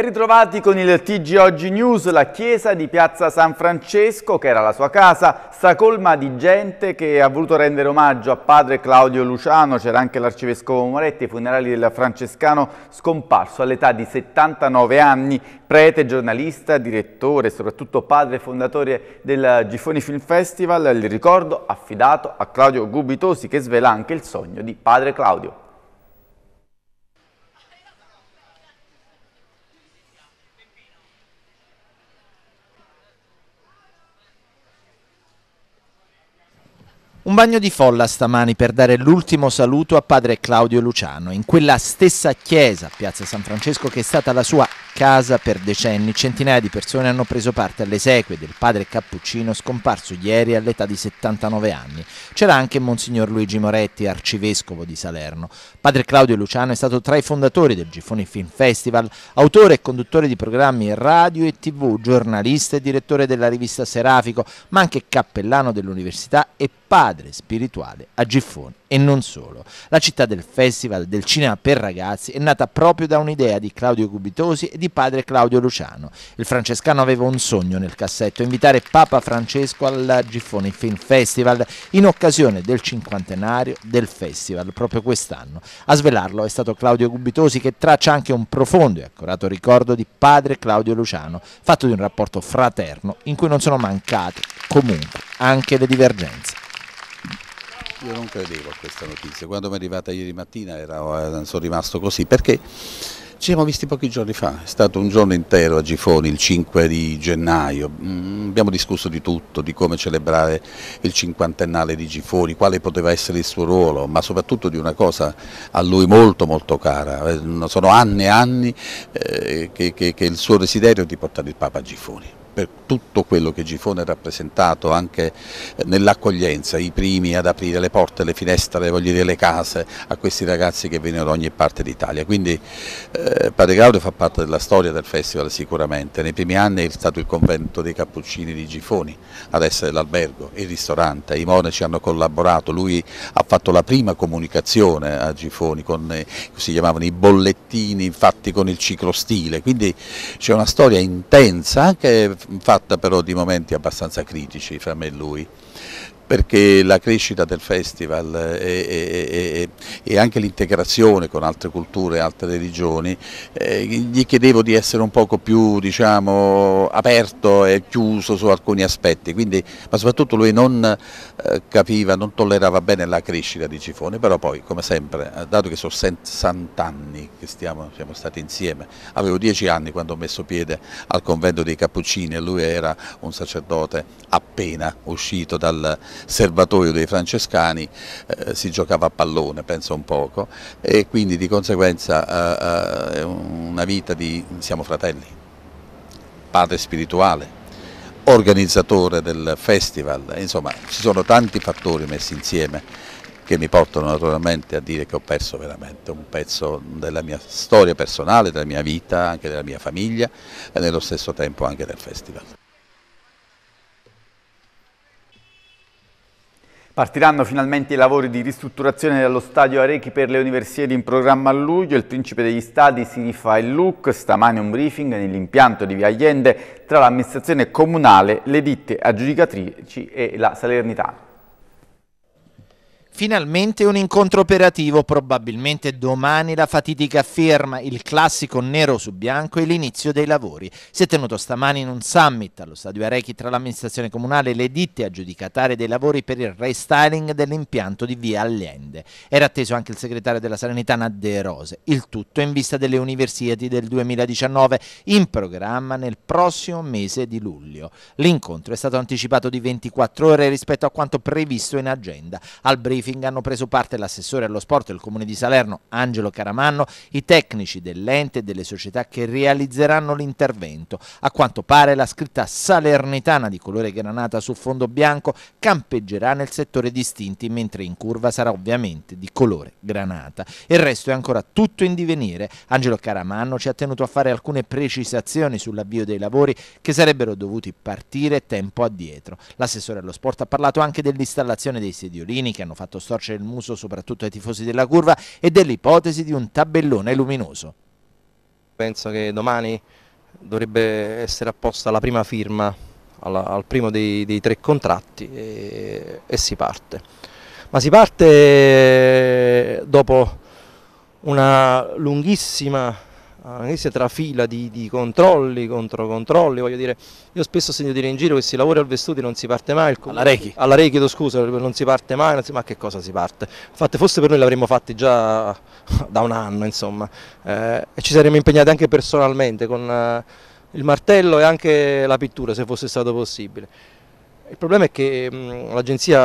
Ben ritrovati con il TG Oggi News, la chiesa di Piazza San Francesco, che era la sua casa, sta colma di gente che ha voluto rendere omaggio a padre Claudio Luciano, c'era anche l'arcivescovo Moretti, ai funerali del francescano scomparso all'età di 79 anni, prete, giornalista, direttore, soprattutto padre fondatore del Gifoni Film Festival, il ricordo affidato a Claudio Gubitosi che svela anche il sogno di padre Claudio. Un bagno di folla stamani per dare l'ultimo saluto a padre Claudio Luciano in quella stessa chiesa, Piazza San Francesco, che è stata la sua casa per decenni, centinaia di persone hanno preso parte alle esequie del padre Cappuccino scomparso ieri all'età di 79 anni. C'era anche Monsignor Luigi Moretti, arcivescovo di Salerno. Padre Claudio Luciano è stato tra i fondatori del Gifoni Film Festival, autore e conduttore di programmi radio e tv, giornalista e direttore della rivista Serafico, ma anche cappellano dell'università e padre spirituale a Gifoni e non solo. La città del Festival del Cinema per Ragazzi è nata proprio da un'idea di Claudio Gubitosi e di padre Claudio Luciano. Il francescano aveva un sogno nel cassetto, invitare Papa Francesco al Giffoni Film Festival in occasione del cinquantenario del festival, proprio quest'anno. A svelarlo è stato Claudio Gubitosi che traccia anche un profondo e accorato ricordo di padre Claudio Luciano, fatto di un rapporto fraterno in cui non sono mancate comunque anche le divergenze. Io non credevo a questa notizia, quando mi è arrivata ieri mattina ero, eh, sono rimasto così perché ci siamo visti pochi giorni fa, è stato un giorno intero a Gifoni, il 5 di gennaio, mm, abbiamo discusso di tutto, di come celebrare il cinquantennale di Gifoni, quale poteva essere il suo ruolo, ma soprattutto di una cosa a lui molto molto cara, eh, sono anni e anni eh, che, che, che il suo desiderio è di portare il Papa a Gifoni per tutto quello che Gifone ha rappresentato anche eh, nell'accoglienza, i primi ad aprire le porte, le finestre, voglio dire, le case a questi ragazzi che venivano da ogni parte d'Italia. Quindi eh, Padre Claudio fa parte della storia del festival sicuramente, nei primi anni è stato il convento dei Cappuccini di Gifoni ad essere l'albergo, il ristorante, i monaci hanno collaborato, lui ha fatto la prima comunicazione a Gifoni con eh, si chiamavano i bollettini fatti con il ciclostile, quindi c'è una storia intensa anche fatta però di momenti abbastanza critici fra me e lui perché la crescita del festival e, e, e, e anche l'integrazione con altre culture, altre religioni, eh, gli chiedevo di essere un poco più diciamo, aperto e chiuso su alcuni aspetti, quindi, ma soprattutto lui non eh, capiva, non tollerava bene la crescita di Cifone, però poi come sempre, eh, dato che sono 60 anni che stiamo, siamo stati insieme, avevo 10 anni quando ho messo piede al convento dei Cappuccini e lui era un sacerdote appena uscito dal serbatoio dei francescani eh, si giocava a pallone, penso un poco, e quindi di conseguenza eh, eh, è eh, una vita di siamo fratelli, padre spirituale, organizzatore del festival, insomma ci sono tanti fattori messi insieme che mi portano naturalmente a dire che ho perso veramente un pezzo della mia storia personale, della mia vita, anche della mia famiglia e nello stesso tempo anche del festival. Partiranno finalmente i lavori di ristrutturazione dello stadio Arechi per le Universiadi in programma a luglio. Il principe degli stadi si rifà il look. Stamane un briefing nell'impianto di Via Allende tra l'amministrazione comunale, le ditte aggiudicatrici e la Salernitana. Finalmente un incontro operativo, probabilmente domani la fatidica firma, il classico nero su bianco e l'inizio dei lavori. Si è tenuto stamani in un summit allo stadio Arechi tra l'amministrazione comunale e le ditte aggiudicatarie dei lavori per il restyling dell'impianto di via Allende. Era atteso anche il segretario della Sanità Nadde Rose, il tutto in vista delle universiadi del 2019 in programma nel prossimo mese di luglio. L'incontro è stato anticipato di 24 ore rispetto a quanto previsto in agenda. Al briefing briefing hanno preso parte l'assessore allo sport del Comune di Salerno Angelo Caramanno, i tecnici dell'ente e delle società che realizzeranno l'intervento. A quanto pare la scritta salernitana di colore granata sul fondo bianco campeggerà nel settore distinti mentre in curva sarà ovviamente di colore granata. Il resto è ancora tutto in divenire. Angelo Caramanno ci ha tenuto a fare alcune precisazioni sull'avvio dei lavori che sarebbero dovuti partire tempo addietro. L'assessore allo sport ha parlato anche dell'installazione dei sediolini che hanno fatto fatto certo, storcere il muso soprattutto ai tifosi della curva e dell'ipotesi di un tabellone luminoso. Penso che domani dovrebbe essere apposta la prima firma alla, al primo dei, dei tre contratti e, e, si parte. Ma si parte dopo una lunghissima Ah, anche tra fila di, di controlli, controcontrolli, voglio dire, io spesso sento dire in giro che si lavora al Vestuti non si parte mai, il, alla Rechi, alla Rechi scusa, non si parte mai, non si, ma che cosa si parte? Infatti forse per noi l'avremmo fatti già da un anno insomma eh, e ci saremmo impegnati anche personalmente con eh, il martello e anche la pittura se fosse stato possibile. Il problema è che mm, l'agenzia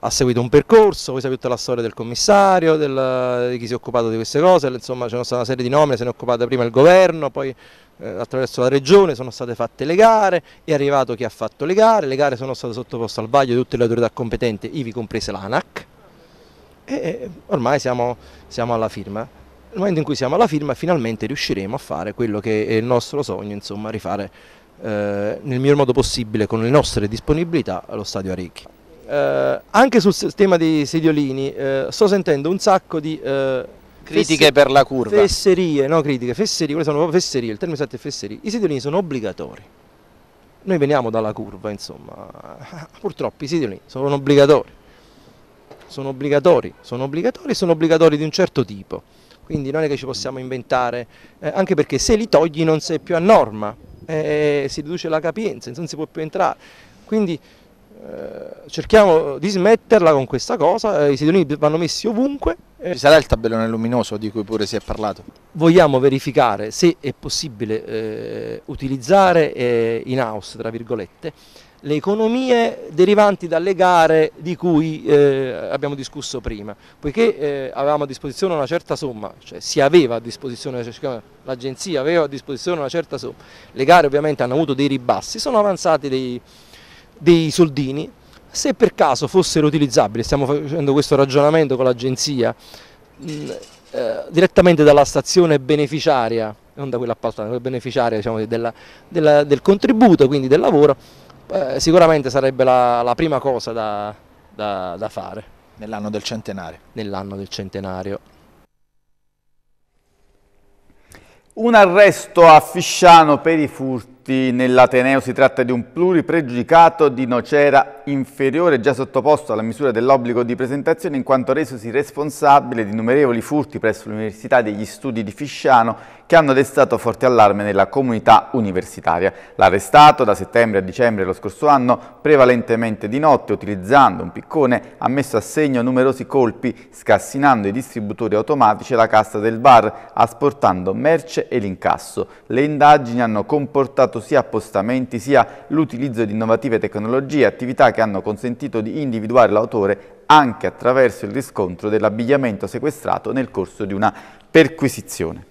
ha seguito un percorso, voi sapete tutta la storia del commissario, del, di chi si è occupato di queste cose, insomma c'è stata una serie di nomi, se ne è occupata prima il governo, poi eh, attraverso la regione sono state fatte le gare, è arrivato chi ha fatto le gare, le gare sono state sottoposte al vaglio di tutte le autorità competenti, ivi comprese l'ANAC, e, e ormai siamo, siamo alla firma nel momento in cui siamo alla firma finalmente riusciremo a fare quello che è il nostro sogno, insomma rifare eh, nel miglior modo possibile con le nostre disponibilità allo stadio Arecchi. Eh, anche sul tema dei sediolini eh, sto sentendo un sacco di eh, critiche per la curva fesserie, no critiche, fesserie, quelle sono proprio fesserie, il termine esatto è fesserie i sediolini sono obbligatori noi veniamo dalla curva insomma purtroppo i sediolini sono obbligatori sono obbligatori, sono obbligatori e sono obbligatori di un certo tipo quindi non è che ci possiamo inventare, eh, anche perché se li togli non sei più a norma, eh, si riduce la capienza, non si può più entrare. Quindi eh, cerchiamo di smetterla con questa cosa, eh, i sedolini vanno messi ovunque. Eh, Ci sarà il tabellone luminoso di cui pure si è parlato? Vogliamo verificare se è possibile utilizzare in house, tra virgolette, le economie derivanti dalle gare di cui eh, abbiamo discusso prima, poiché eh, avevamo a disposizione una certa somma, cioè si aveva a disposizione, cioè, l'agenzia aveva a disposizione una certa somma, le gare ovviamente hanno avuto dei ribassi, sono avanzati dei, dei soldini, se per caso fossero utilizzabili, stiamo facendo questo ragionamento con l'agenzia, eh, direttamente dalla stazione beneficiaria, non da quella appaltante, quella beneficiaria diciamo, della, della, del contributo, quindi del lavoro, eh, sicuramente sarebbe la, la, prima cosa da, da, da fare. Nell'anno del centenario. Nell'anno del centenario. Un arresto a Fisciano per i furti nell'Ateneo, si tratta di un pluripregiudicato di Nocera inferiore già sottoposto alla misura dell'obbligo di presentazione in quanto resosi responsabile di innumerevoli furti presso l'Università degli Studi di Fisciano che hanno destato forte allarme nella comunità universitaria. L'arrestato da settembre a dicembre dello scorso anno, prevalentemente di notte, utilizzando un piccone, ha messo a segno numerosi colpi, scassinando i distributori automatici e la cassa del bar, asportando merce e l'incasso. Le indagini hanno comportato sia appostamenti sia l'utilizzo di innovative tecnologie, attività che che hanno consentito di individuare l'autore anche attraverso il riscontro dell'abbigliamento sequestrato nel corso di una perquisizione.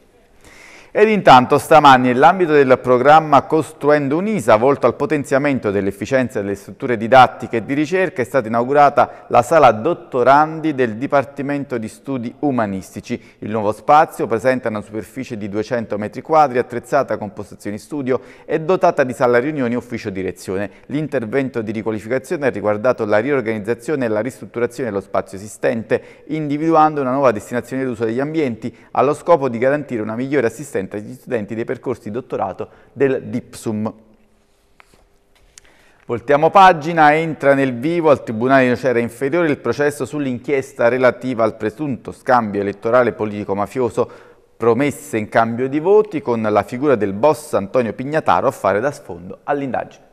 Ed intanto stamani nell'ambito del programma Costruendo Unisa, volto al potenziamento dell'efficienza delle strutture didattiche e di ricerca, è stata inaugurata la sala dottorandi del Dipartimento di Studi Umanistici. Il nuovo spazio presenta una superficie di 200 metri quadri attrezzata con postazioni studio e dotata di sala riunioni e ufficio direzione. L'intervento di riqualificazione ha riguardato la riorganizzazione e la ristrutturazione dello spazio esistente, individuando una nuova destinazione d'uso degli ambienti, allo scopo di garantire una migliore assistenza presenta agli studenti dei percorsi di dottorato del DIPSUM. Voltiamo pagina, entra nel vivo al Tribunale di Nocera Inferiore il processo sull'inchiesta relativa al presunto scambio elettorale politico-mafioso promesse in cambio di voti con la figura del boss Antonio Pignataro a fare da sfondo all'indagine.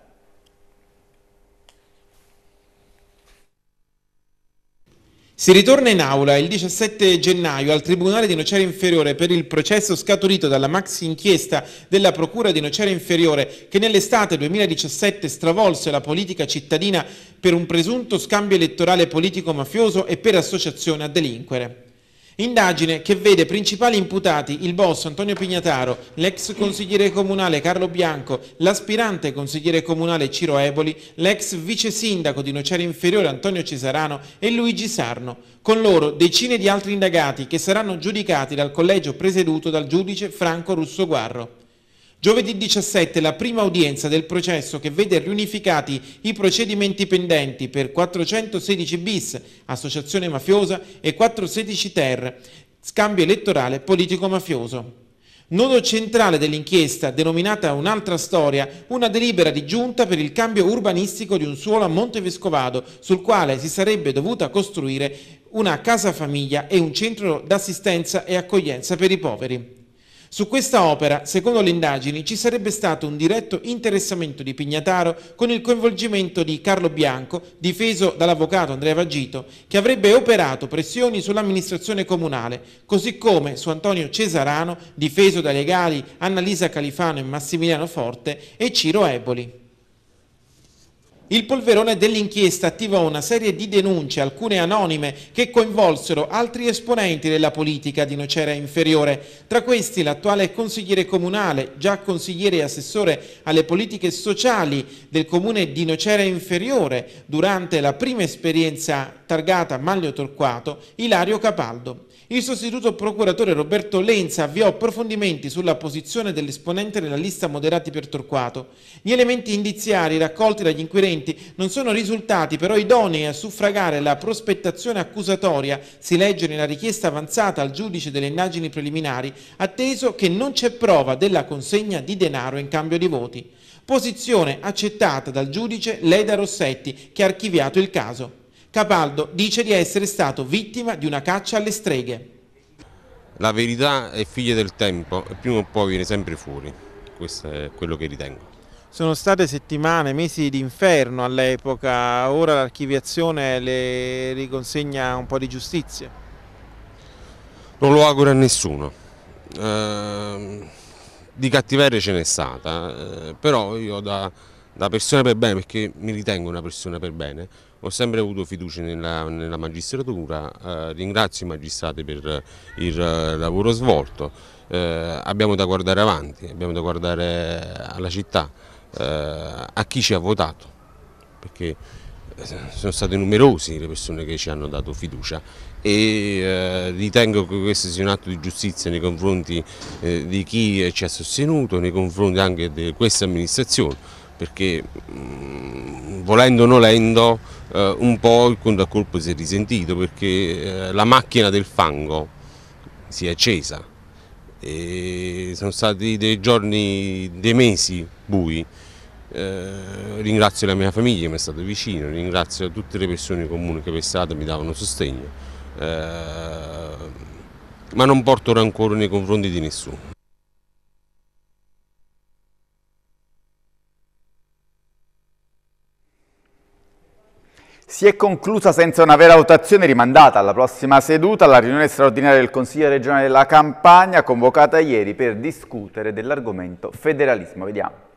Si ritorna in aula il 17 gennaio al Tribunale di Nocera Inferiore per il processo scaturito dalla maxi inchiesta della Procura di Nocera Inferiore che nell'estate 2017 stravolse la politica cittadina per un presunto scambio elettorale politico-mafioso e per associazione a delinquere. Indagine che vede principali imputati il boss Antonio Pignataro, l'ex consigliere comunale Carlo Bianco, l'aspirante consigliere comunale Ciro Eboli, l'ex vice sindaco di Nocera Inferiore Antonio Cesarano e Luigi Sarno. Con loro decine di altri indagati che saranno giudicati dal collegio presieduto dal giudice Franco Russo Guarro. Giovedì 17 la prima udienza del processo che vede riunificati i procedimenti pendenti per 416 bis, associazione mafiosa e 416 ter, scambio elettorale politico-mafioso. Nodo centrale dell'inchiesta, denominata Un'altra storia, una delibera di giunta per il cambio urbanistico di un suolo a Montevescovado, sul quale si sarebbe dovuta costruire una casa famiglia e un centro d'assistenza e accoglienza per i poveri. Su questa opera, secondo le indagini, ci sarebbe stato un diretto interessamento di Pignataro con il coinvolgimento di Carlo Bianco, difeso dall'avvocato Andrea Vagito, che avrebbe operato pressioni sull'amministrazione comunale, così come su Antonio Cesarano, difeso dai legali Annalisa Califano e Massimiliano Forte e Ciro Eboli. Il polverone dell'inchiesta attivò una serie di denunce, alcune anonime, che coinvolsero altri esponenti della politica di Nocera Inferiore. Tra questi l'attuale consigliere comunale, già consigliere e assessore alle politiche sociali del comune di Nocera Inferiore durante la prima esperienza targata Maglio Torquato, Ilario Capaldo. Il sostituto procuratore Roberto Lenza avviò approfondimenti sulla posizione dell'esponente nella lista moderati per Torquato. Gli elementi indiziari raccolti dagli inquirenti non sono risultati però idonei a suffragare la prospettazione accusatoria, si legge nella richiesta avanzata al giudice delle indagini preliminari, atteso che non c'è prova della consegna di denaro in cambio di voti. Posizione accettata dal giudice Leda Rossetti, che ha archiviato il caso. Capaldo dice di essere stato vittima di una caccia alle streghe. La verità è figlia del tempo e prima o poi viene sempre fuori, questo è quello che ritengo. Sono state settimane, mesi d'inferno all'epoca, ora l'archiviazione le riconsegna un po' di giustizia. Non lo auguro a nessuno. Eh, di cattiveria ce n'è stata, eh, però io da, da persona per bene, perché mi ritengo una persona per bene, ho sempre avuto fiducia nella, nella magistratura, eh, ringrazio i magistrati per il eh, lavoro svolto, eh, abbiamo da guardare avanti, abbiamo da guardare alla città, eh, a chi ci ha votato, perché eh, sono state numerose le persone che ci hanno dato fiducia e eh, ritengo che questo sia un atto di giustizia nei confronti di chi ci ha sostenuto, nei confronti anche di questa amministrazione perché mh, mm, volendo o nolendo eh, un po' il conto a colpo si è risentito perché eh, la macchina del fango si è accesa e sono stati dei giorni, dei mesi bui. Eh, ringrazio la mia famiglia che mi è stato vicino, ringrazio tutte le persone comuni che per strada mi davano sostegno, eh, ma non porto rancore nei confronti di nessuno. Si è conclusa senza una vera votazione rimandata alla prossima seduta la riunione straordinaria del Consiglio regionale della Campania convocata ieri per discutere dell'argomento federalismo. Vediamo.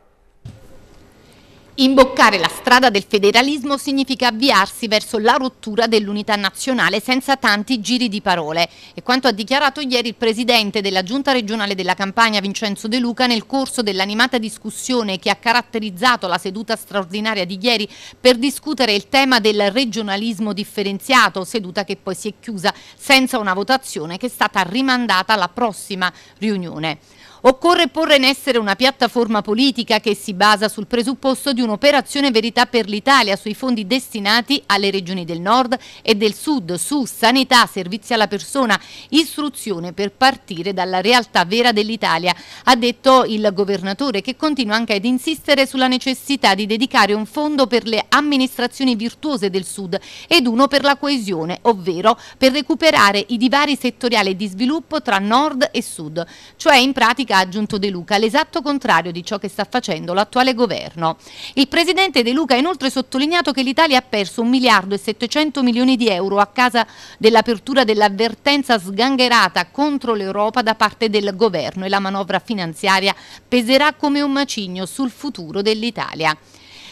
Imboccare la strada del federalismo significa avviarsi verso la rottura dell'unità nazionale senza tanti giri di parole. E quanto ha dichiarato ieri il presidente della giunta regionale della Campania, Vincenzo De Luca, nel corso dell'animata discussione che ha caratterizzato la seduta straordinaria di ieri per discutere il tema del regionalismo differenziato, seduta che poi si è chiusa senza una votazione che è stata rimandata alla prossima riunione. Occorre porre in essere una piattaforma politica che si basa sul presupposto di un'operazione verità per l'Italia sui fondi destinati alle regioni del nord e del sud su sanità, servizi alla persona, istruzione per partire dalla realtà vera dell'Italia, ha detto il governatore che continua anche ad insistere sulla necessità di dedicare un fondo per le amministrazioni virtuose del sud ed uno per la coesione, ovvero per recuperare i divari settoriali di sviluppo tra nord e sud, cioè in pratica ha aggiunto De Luca, l'esatto contrario di ciò che sta facendo l'attuale governo. Il presidente De Luca ha inoltre sottolineato che l'Italia ha perso 1 miliardo e 700 milioni di euro a causa dell'apertura dell'avvertenza sgangherata contro l'Europa da parte del governo e la manovra finanziaria peserà come un macigno sul futuro dell'Italia.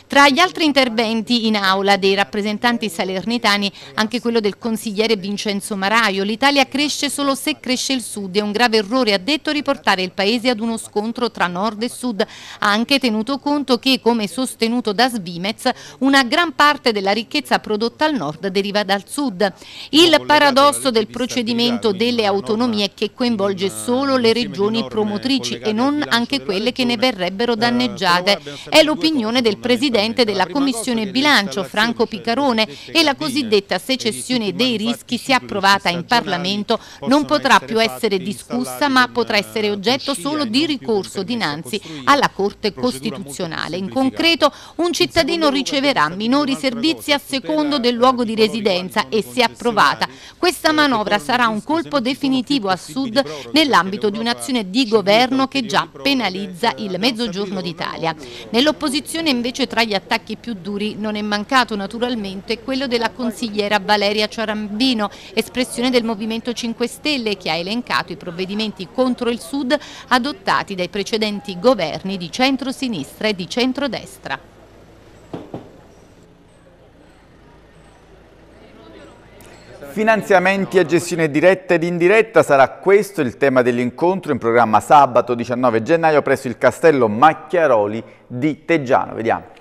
Tra gli altri interventi in aula dei rappresentanti salernitani anche quello del consigliere Vincenzo Maraio, l'Italia cresce solo se cresce il Sud, è un grave errore ha detto riportare il Paese ad uno scontro tra Nord e Sud, ha anche tenuto conto che come sostenuto da Svimez una gran parte della ricchezza prodotta al Nord deriva dal Sud. Il paradosso del procedimento delle autonomie è che coinvolge solo le regioni promotrici e non anche quelle che ne verrebbero eh, danneggiate è l'opinione del Presidente presidente della Commissione Bilancio, Franco Piccarone, e la cosiddetta secessione dei rischi, se approvata in Parlamento, non potrà più essere discussa ma potrà essere oggetto solo di ricorso dinanzi alla Corte Costituzionale. In concreto, un cittadino riceverà minori servizi a secondo del luogo di residenza e, se approvata, questa eh, manovra sarà un colpo definitivo a Sud nell'ambito di un'azione di governo che già penalizza il Mezzogiorno d'Italia. Nell'opposizione invece tra gli attacchi più duri non è mancato naturalmente quello della consigliera Valeria Ciarambino, espressione del Movimento 5 Stelle che ha elencato i provvedimenti contro il Sud adottati dai precedenti governi di centrosinistra e di centrodestra. Finanziamenti a gestione diretta ed indiretta sarà questo il tema dell'incontro in programma sabato 19 gennaio presso il castello Macchiaroli di Teggiano. Vediamo.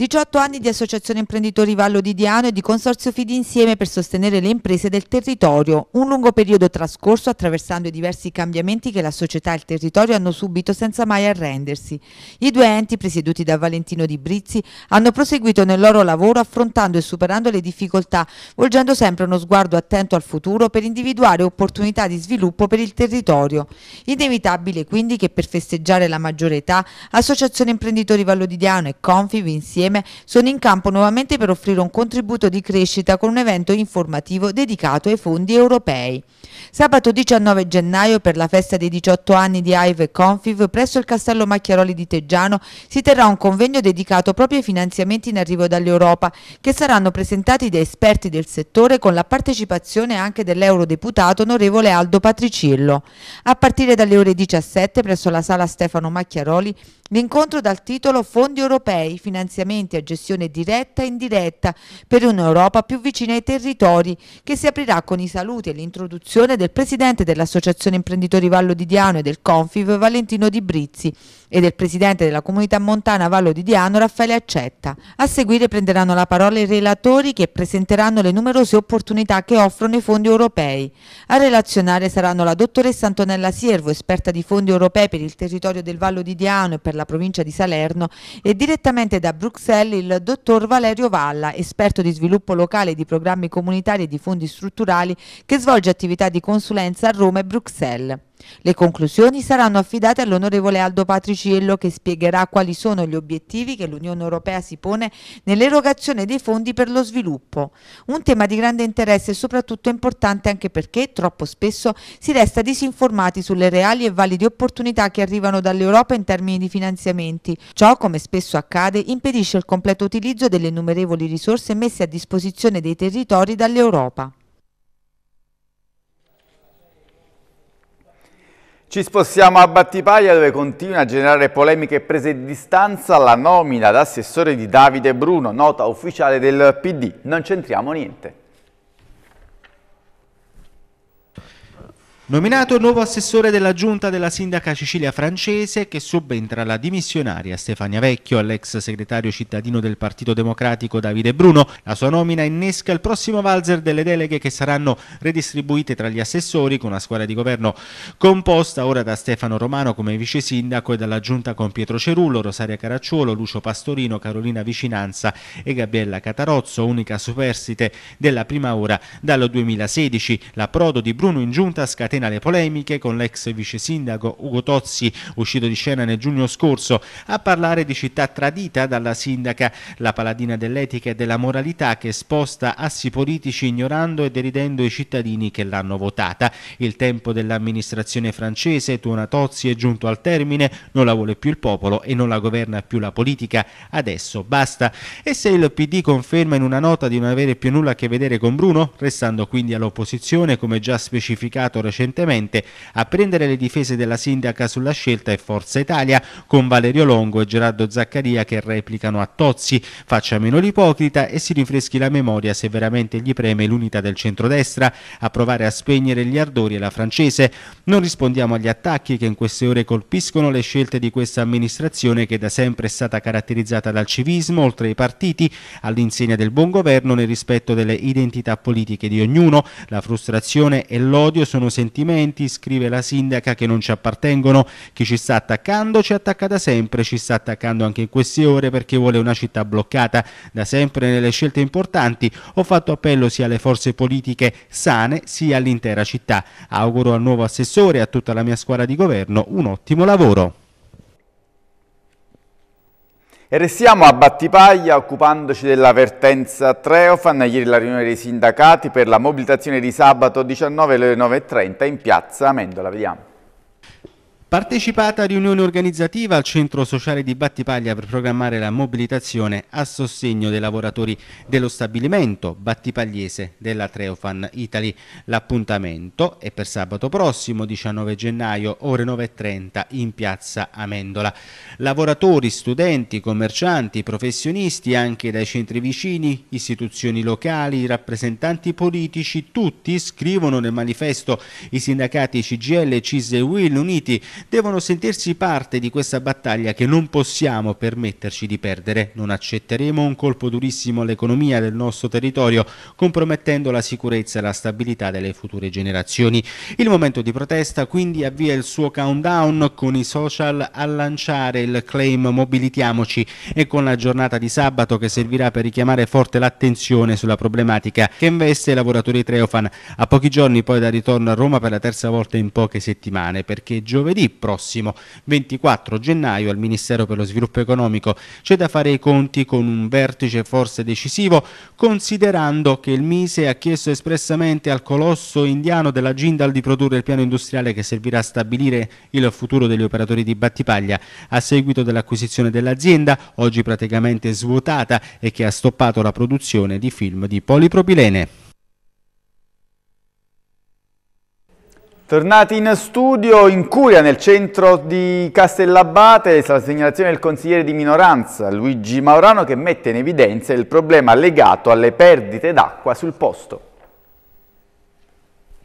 18 anni di associazione imprenditori Vallo di Diano e di consorzio Fidi Insieme per sostenere le imprese del territorio, un lungo periodo trascorso attraversando i diversi cambiamenti che la società e il territorio hanno subito senza mai arrendersi. I due enti, presieduti da Valentino Di Brizzi, hanno proseguito nel loro lavoro affrontando e superando le difficoltà, volgendo sempre uno sguardo attento al futuro per individuare opportunità di sviluppo per il territorio. Inevitabile quindi che per festeggiare la maggiore età, Associazione Imprenditori Vallo di Diano e Confiv insieme insieme sono in campo nuovamente per offrire un contributo di crescita con un evento informativo dedicato ai fondi europei. Sabato 19 gennaio per la festa dei 18 anni di AIV e Confiv presso il Castello Macchiaroli di Teggiano si terrà un convegno dedicato proprio ai finanziamenti in arrivo dall'Europa che saranno presentati da esperti del settore con la partecipazione anche dell'eurodeputato onorevole Aldo Patricillo. A partire dalle ore 17 presso la sala Stefano Macchiaroli L'incontro dal titolo Fondi europei, finanziamenti a gestione diretta e indiretta per un'Europa più vicina ai territori, che si aprirà con i saluti e l'introduzione del presidente dell'Associazione Imprenditori Vallo di Diano e del Confiv Valentino Di Brizzi e del presidente della Comunità Montana Vallo di Diano Raffaele Accetta. A seguire prenderanno la parola i relatori che presenteranno le numerose opportunità che offrono i fondi europei. A relazionare saranno la dottoressa Antonella Siervo, esperta di fondi europei per il territorio del Vallo di Diano e per la la provincia di Salerno e direttamente da Bruxelles il dottor Valerio Valla, esperto di sviluppo locale di programmi comunitari e di fondi strutturali che svolge attività di consulenza a Roma e Bruxelles. Le conclusioni saranno affidate all'onorevole Aldo Patriciello che spiegherà quali sono gli obiettivi che l'Unione Europea si pone nell'erogazione dei fondi per lo sviluppo. Un tema di grande interesse e soprattutto importante anche perché troppo spesso si resta disinformati sulle reali e valide opportunità che arrivano dall'Europa in termini di finanziamenti. Ciò, come spesso accade, impedisce il completo utilizzo delle innumerevoli risorse messe a disposizione dei territori dall'Europa. Ci spostiamo a Battipaglia dove continua a generare polemiche e prese di distanza la nomina ad assessore di Davide Bruno, nota ufficiale del PD. Non c'entriamo niente. Nominato nuovo assessore della giunta della sindaca Cecilia Francese che subentra la dimissionaria Stefania Vecchio all'ex segretario cittadino del Partito Democratico Davide Bruno, la sua nomina innesca il prossimo valzer delle deleghe che saranno redistribuite tra gli assessori con una squadra di governo composta ora da Stefano Romano come vice sindaco e dalla giunta con Pietro Cerullo, Rosaria Caracciuolo, Lucio Pastorino, Carolina Vicinanza e Gabriella Catarozzo, unica superstite della prima ora dal 2016. L'approdo di Bruno in giunta scatena le polemiche con l'ex vice sindaco Ugo Tozzi, uscito di scena nel giugno scorso, a parlare di città tradita dalla sindaca, la paladina dell'etica e della moralità che sposta assi politici ignorando e deridendo i cittadini che l'hanno votata. Il tempo dell'amministrazione francese, Tuona Tozzi, è giunto al termine, non la vuole più il popolo e non la governa più la politica, adesso basta. E se il PD conferma in una nota di non avere più nulla a che vedere con Bruno, restando quindi all'opposizione come già specificato recentemente, recentemente, a prendere le difese della sindaca sulla scelta è Forza Italia, con Valerio Longo e Gerardo Zaccaria che replicano a Tozzi. Faccia meno l'ipocrita e si rinfreschi la memoria se veramente gli preme l'unità del centrodestra, a provare a spegnere gli ardori e la francese. Non rispondiamo agli attacchi che in queste ore colpiscono le scelte di questa amministrazione che da sempre è stata caratterizzata dal civismo, oltre ai partiti, all'insegna del buon governo nel rispetto delle identità politiche di ognuno. La frustrazione e l'odio sono sentiti sentimenti, scrive la sindaca, che non ci appartengono, chi ci sta attaccando ci attacca da sempre, ci sta attaccando anche in queste ore perché vuole una città bloccata da sempre nelle scelte importanti. Ho fatto appello sia alle forze politiche sane sia all'intera città. Auguro al nuovo assessore e a tutta la mia squadra di governo un ottimo lavoro. E restiamo a Battipaglia occupandoci della vertenza Treofan, ieri la riunione dei sindacati per la mobilitazione di sabato 19 alle 9.30 in piazza Amendola, vediamo. Partecipata a riunione organizzativa al Centro Sociale di Battipaglia per programmare la mobilitazione a sostegno dei lavoratori dello stabilimento battipagliese della Treofan Italy. L'appuntamento è per sabato prossimo 19 gennaio ore 9.30 in piazza Amendola. Lavoratori, studenti, commercianti, professionisti anche dai centri vicini, istituzioni locali, rappresentanti politici, tutti scrivono nel manifesto i sindacati CGL, CISE e UIL uniti devono sentirsi parte di questa battaglia che non possiamo permetterci di perdere. Non accetteremo un colpo durissimo all'economia del nostro territorio, compromettendo la sicurezza e la stabilità delle future generazioni. Il momento di protesta quindi avvia il suo countdown con i social a lanciare il claim Mobilitiamoci e con la giornata di sabato che servirà per richiamare forte l'attenzione sulla problematica che investe i lavoratori Treofan a pochi giorni poi da ritorno a Roma per la terza volta in poche settimane perché giovedì prossimo 24 gennaio al Ministero per lo Sviluppo Economico. C'è da fare i conti con un vertice forse decisivo, considerando che il Mise ha chiesto espressamente al colosso indiano della Jindal di produrre il piano industriale che servirà a stabilire il futuro degli operatori di Battipaglia. A seguito dell'acquisizione dell'azienda, oggi praticamente svuotata e che ha stoppato la produzione di film di polipropilene. Tornati in studio in Curia, nel centro di Castellabate, la segnalazione del consigliere di minoranza Luigi Maurano che mette in evidenza il problema legato alle perdite d'acqua sul posto.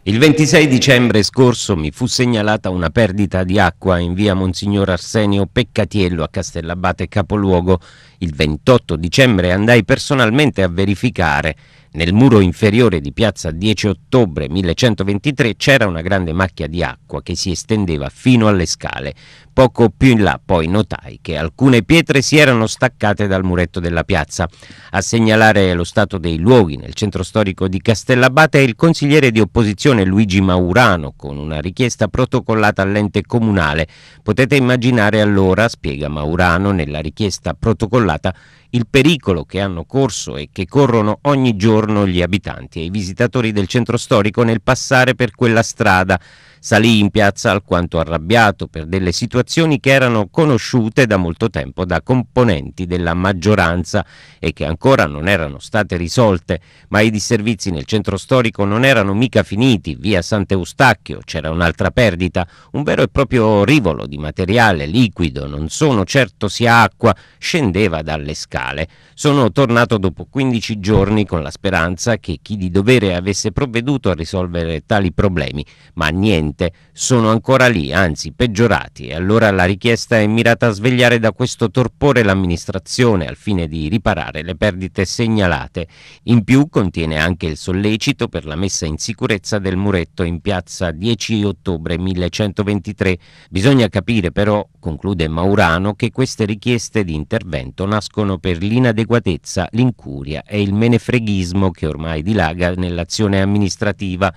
Il 26 dicembre scorso mi fu segnalata una perdita di acqua in via Monsignor Arsenio Peccatiello a Castellabate Capoluogo. Il 28 dicembre andai personalmente a verificare nel muro inferiore di piazza 10 ottobre 1123 c'era una grande macchia di acqua che si estendeva fino alle scale. Poco più in là poi notai che alcune pietre si erano staccate dal muretto della piazza. A segnalare lo stato dei luoghi nel centro storico di Castellabate è il consigliere di opposizione Luigi Maurano con una richiesta protocollata all'ente comunale. Potete immaginare allora, spiega Maurano nella richiesta protocollata, il pericolo che hanno corso e che corrono ogni giorno attorno gli abitanti e i visitatori del centro storico nel passare per quella strada salì in piazza alquanto arrabbiato per delle situazioni che erano conosciute da molto tempo da componenti della maggioranza e che ancora non erano state risolte, ma i disservizi nel centro storico non erano mica finiti, via Sant'Eustacchio c'era un'altra perdita, un vero e proprio rivolo di materiale liquido, non sono certo sia acqua, scendeva dalle scale. Sono tornato dopo 15 giorni con la speranza che chi di dovere avesse provveduto a risolvere tali problemi, ma niente niente, sono ancora lì, anzi peggiorati, e allora la richiesta è mirata a svegliare da questo torpore l'amministrazione al fine di riparare le perdite segnalate. In più contiene anche il sollecito per la messa in sicurezza del muretto in piazza 10 ottobre 1123. Bisogna capire però, conclude Maurano, che queste richieste di intervento nascono per l'inadeguatezza, l'incuria e il menefreghismo che ormai dilaga nell'azione amministrativa.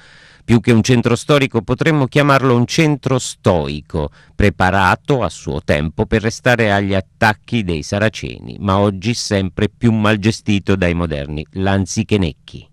Più che un centro storico potremmo chiamarlo un centro stoico, preparato a suo tempo per restare agli attacchi dei saraceni, ma oggi sempre più mal gestito dai moderni lanzichenecchi.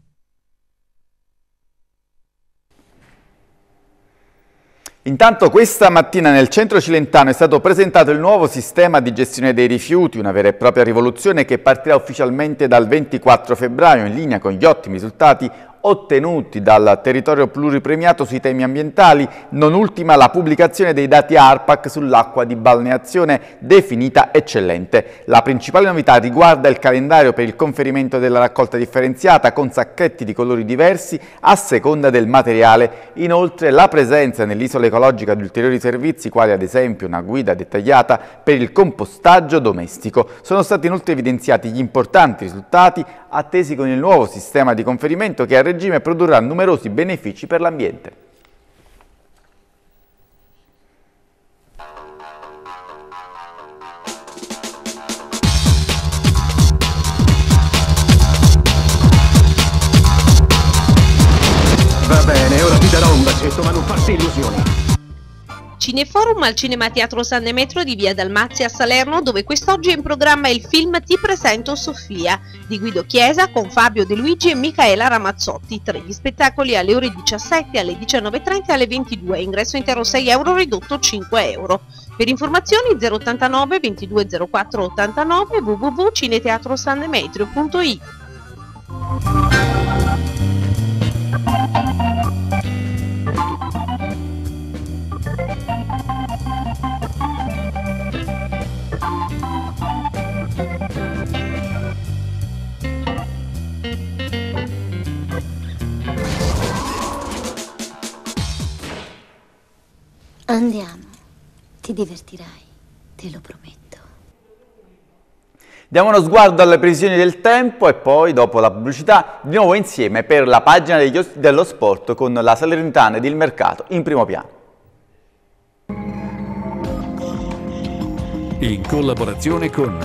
Intanto questa mattina nel centro cilentano è stato presentato il nuovo sistema di gestione dei rifiuti, una vera e propria rivoluzione che partirà ufficialmente dal 24 febbraio in linea con gli ottimi risultati ottenuti dal territorio pluripremiato sui temi ambientali, non ultima la pubblicazione dei dati ARPAC sull'acqua di balneazione definita eccellente. La principale novità riguarda il calendario per il conferimento della raccolta differenziata con sacchetti di colori diversi a seconda del materiale. Inoltre la presenza nell'isola ecologica di ulteriori servizi quali ad esempio una guida dettagliata per il compostaggio domestico. Sono stati inoltre evidenziati gli importanti risultati attesi con il nuovo sistema di conferimento che ha registrato regime produrrà numerosi benefici per l'ambiente. Va bene, ora ti darò un bacetto, ma non farti illusioni. Cineforum al Cinema Teatro San Demetrio di Via Dalmazia a Salerno dove quest'oggi è in programma il film Ti presento Sofia di Guido Chiesa con Fabio De Luigi e Michaela Ramazzotti. Tre gli spettacoli alle ore 17, alle 19.30 e alle 22. Ingresso intero 6 euro, ridotto 5 euro. Per informazioni 089 2204 89 www.cineteatrosandemetrio.it Ti divertirai, te lo prometto. Diamo uno sguardo alle previsioni del tempo e poi, dopo la pubblicità, di nuovo insieme per la pagina dello sport con la Salernitana ed il mercato in primo piano. In collaborazione con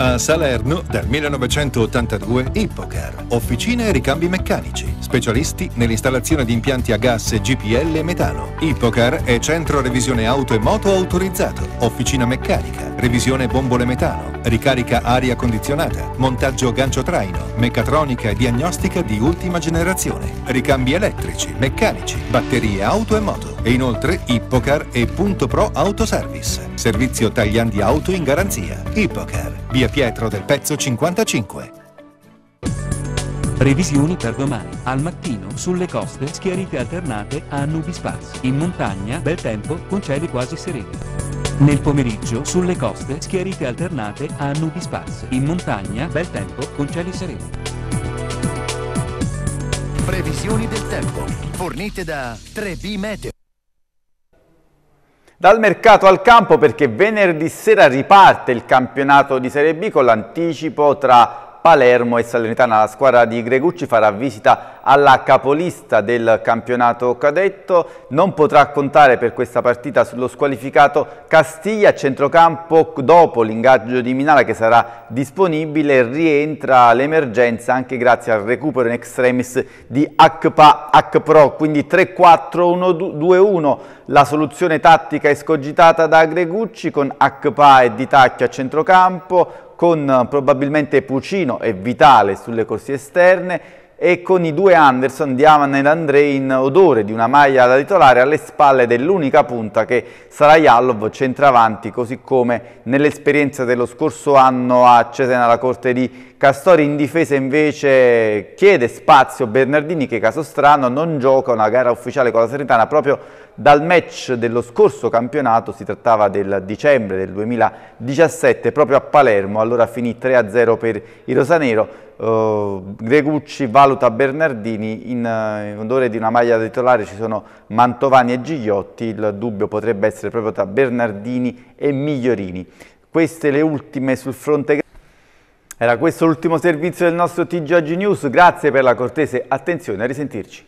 a Salerno, dal 1982, Ippocar, officina e ricambi meccanici, specialisti nell'installazione di impianti a gas GPL e metano. Ippocar è centro revisione auto e moto autorizzato, officina meccanica, revisione bombole metano, ricarica aria condizionata, montaggio gancio traino, meccatronica e diagnostica di ultima generazione, ricambi elettrici, meccanici, batterie auto e moto e inoltre Ippocar e Punto Pro Autoservice. Servizio tagliandi auto in garanzia. Ippocar, via Pietro del Pezzo 55. Previsioni per domani. Al mattino, sulle coste, schiarite alternate a nubi sparse. In montagna, bel tempo, con cieli quasi sereni. Nel pomeriggio, sulle coste, schiarite alternate a nubi sparse. In montagna, bel tempo, con cieli sereni. Previsioni del tempo. Fornite da 3B Meteo. Dal mercato al campo perché venerdì sera riparte il campionato di Serie B con l'anticipo tra Palermo e Salernitana. La squadra di Gregucci farà visita alla capolista del campionato cadetto. Non potrà contare per questa partita sullo squalificato Castiglia a centrocampo dopo l'ingaggio di Minara che sarà disponibile. Rientra l'emergenza anche grazie al recupero in extremis di Akpa Akpro. Quindi 3-4-1-2-1 la soluzione tattica escogitata da Gregucci con Akpa e Ditacchio a centrocampo con eh, probabilmente Pucino e Vitale sulle corsie esterne e con i due Anderson Diaman Avan e Andrei in odore di una maglia da titolare alle spalle dell'unica punta che sarà Jallov centravanti, così come nell'esperienza dello scorso anno a Cesena la corte di Castori. In difesa invece chiede spazio Bernardini che caso strano non gioca una gara ufficiale con la Serenitana proprio dal match dello scorso campionato, si trattava del dicembre del 2017 proprio a Palermo, allora finì 3-0 per il Rosanero, eh, Gregucci valuta Bernardini, in, eh, in odore di una maglia da titolare ci sono Mantovani e Gigliotti, il dubbio potrebbe essere proprio tra Bernardini e Migliorini. Queste le ultime sul fronte... Era questo l'ultimo servizio del nostro TGG News, grazie per la cortese attenzione, a risentirci.